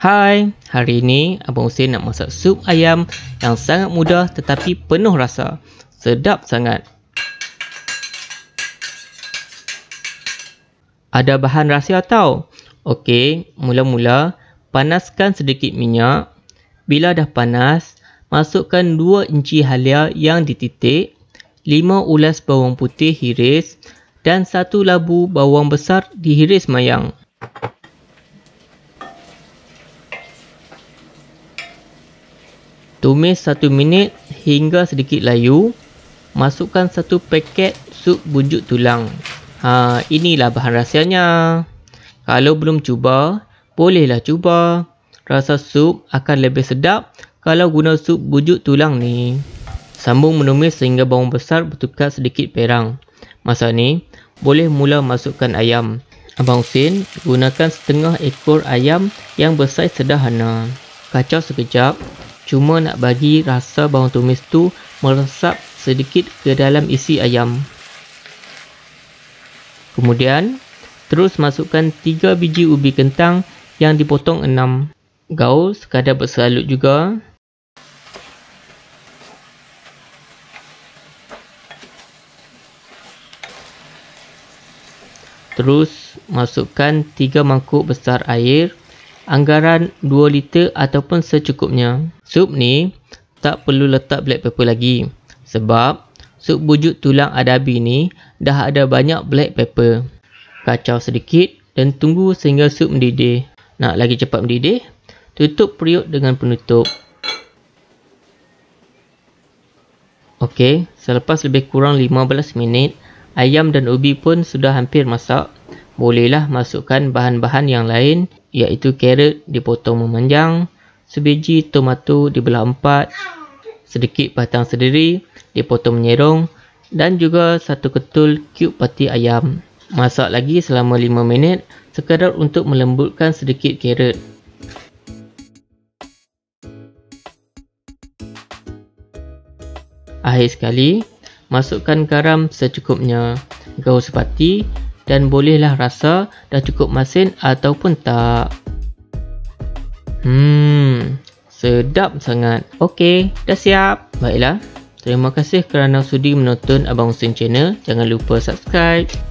Hai, hari ini Abang Hussein nak masak sup ayam yang sangat mudah tetapi penuh rasa. Sedap sangat. Ada bahan rahsia tau. Okey, mula-mula panaskan sedikit minyak. Bila dah panas, masukkan 2 inci halia yang dititik, 5 ulas bawang putih hiris dan 1 labu bawang besar dihiris mayang. Tumis satu minit hingga sedikit layu. Masukkan satu paket sup bunjuk tulang. Ha, inilah bahan rahsianya. Kalau belum cuba, bolehlah cuba. Rasa sup akan lebih sedap kalau guna sup bujuk tulang ni. Sambung menumis sehingga bawang besar bertukar sedikit perang. Masa ni, boleh mula masukkan ayam. Abang Sin gunakan setengah ekor ayam yang bersaiz sederhana. Kacau sekejap cuma nak bagi rasa bawang tumis tu meresap sedikit ke dalam isi ayam. Kemudian, terus masukkan 3 biji ubi kentang yang dipotong 6. Gaul sekadar bersalut juga. Terus masukkan 3 mangkuk besar air, anggaran 2 liter ataupun secukupnya. Sup ni tak perlu letak black pepper lagi sebab sup bujuk tulang adabi ni dah ada banyak black pepper. Kacau sedikit dan tunggu sehingga sup mendidih. Nak lagi cepat mendidih? Tutup periuk dengan penutup. Okey, selepas lebih kurang 15 minit, ayam dan ubi pun sudah hampir masak. Bolehlah masukkan bahan-bahan yang lain iaitu carrot dipotong memanjang, sebiji tomato dibelah empat, sedikit batang sendiri dipotong menyerong dan juga satu ketul kube pati ayam. Masak lagi selama 5 minit sekadar untuk melembutkan sedikit carrot. Akhir sekali, masukkan garam secukupnya, gaul sepati dan bolehlah rasa dah cukup masin ataupun tak. Hmm, sedap sangat. Okey, dah siap. Baiklah. Terima kasih kerana sudi menonton Abang Hussein Channel. Jangan lupa subscribe.